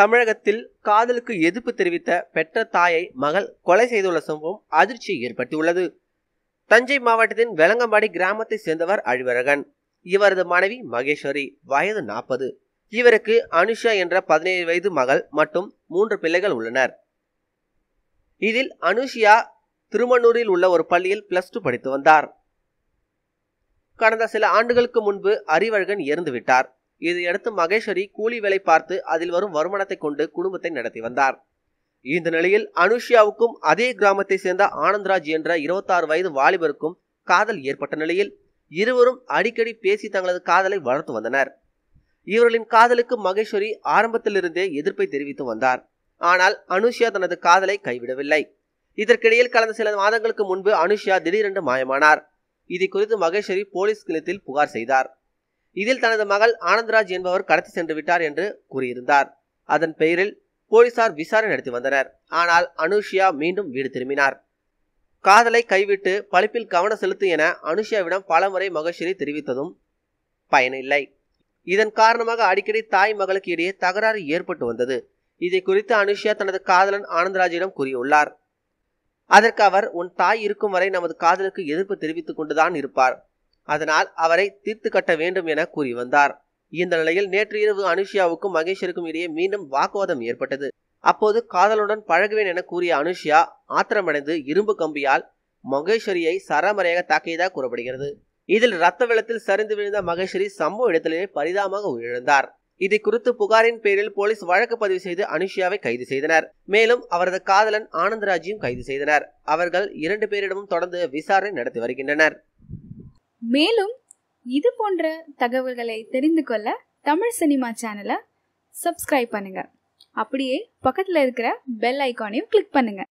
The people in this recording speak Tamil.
தமிழகத்தில் காதலுக்கு எதிர்ப்பு தெரிவித்த பெற்ற தாயை மகள் கொலை செய்துள்ள சம்பவம் அதிர்ச்சியை ஏற்படுத்தியுள்ளது தஞ்சை மாவட்டத்தின் வெளங்கம்பாடி கிராமத்தை சேர்ந்தவர் அழிவரகன் இவரது மனைவி மகேஸ்வரி வயது நாற்பது இவருக்கு அனுஷா என்ற பதினேழு வயது மகள் மற்றும் மூன்று பிள்ளைகள் உள்ளனர் இதில் அனுஷியா திருமணூரில் உள்ள ஒரு பள்ளியில் பிளஸ் டூ படித்து வந்தார் கடந்த சில ஆண்டுகளுக்கு முன்பு அறிவழகன் இறந்துவிட்டார் இதையடுத்து மகேஸ்வரி கூலி வேலை பார்த்து அதில் வரும் வருமானத்தை கொண்டு குடும்பத்தை நடத்தி வந்தார் இந்த நிலையில் அனுஷியாவுக்கும் அதே கிராமத்தை சேர்ந்த ஆனந்த்ராஜ் என்ற இருபத்தாறு வயது வாலிபருக்கும் காதல் ஏற்பட்ட நிலையில் இருவரும் அடிக்கடி பேசி தங்களது காதலை வளர்த்து வந்தனர் இவர்களின் காதலுக்கு மகேஸ்வரி ஆரம்பத்திலிருந்தே எதிர்ப்பை தெரிவித்து வந்தார் ஆனால் அனுஷியா தனது காதலை கைவிடவில்லை இதற்கிடையில் கடந்த சில மாதங்களுக்கு முன்பு அனுஷியா திடீரென்று மாயமானார் இது குறித்து மகேஸ்வரி போலீஸ் நிலையத்தில் புகார் செய்தார் இதில் தனது மகள் ஆனந்த்ராஜ் என்பவர் கடத்தி சென்று விட்டார் என்று கூறியிருந்தார் அதன் பெயரில் போலீசார் விசாரணை நடத்தி வந்தனர் ஆனால் அனுஷியா மீண்டும் வீடு திரும்பினார் காதலை கைவிட்டு பழிப்பில் கவனம் செலுத்து என அனுஷியாவிடம் பலமுறை மகேஸ்வரி தெரிவித்ததும் பயனில்லை இதன் காரணமாக அடிக்கடி தாய் மகளுக்கு இடையே தகராறு ஏற்பட்டு வந்தது இதை குறித்து அனுஷியா தனது காதலன் ஆனந்தராஜிடம் கூறியுள்ளார் அதற்கு அவர் உன் தாய் இருக்கும் வரை நமது காதலுக்கு எதிர்ப்பு தெரிவித்துக் கொண்டுதான் இருப்பார் அதனால் அவரை தீர்த்து கட்ட வேண்டும் என கூறி வந்தார் இந்த நிலையில் நேற்று இரவு அனுஷியாவுக்கும் மகேஷருக்கும் இடையே மீண்டும் வாக்குவாதம் ஏற்பட்டது அப்போது காதலுடன் பழகுவேன் என கூறிய அனுஷியா ஆத்திரமடைந்து இரும்பு கம்பியால் மகேஸ்வரியை சரமறையாக தாக்கியதாக கூறப்படுகிறது இதில் ரத்த வெள்ளத்தில் சரிந்து விழுந்த மகேஸ்வரி சம்பவ இடத்திலேயே பரிதாபமாக உயிரிழந்தார் இதை குறித்து புகாரின் பேரில் போலீஸ் வழக்கு பதிவு செய்து அனுஷியாவை கைது செய்தனர் மேலும் அவரது காதலன் ஆனந்தராஜையும் கைது செய்தனர் அவர்கள் இரண்டு பேரிடமும் தொடர்ந்து விசாரணை நடத்தி வருகின்றனர் மேலும் இது போன்ற தகவல்களை தெரிந்து கொள்ள தமிழ் சினிமா சேனலை சப்ஸ்கிரைப் பண்ணுங்கள் அப்படியே பக்கத்தில் இருக்கிற பெல் ஐக்கானையும் கிளிக் பண்ணுங்கள்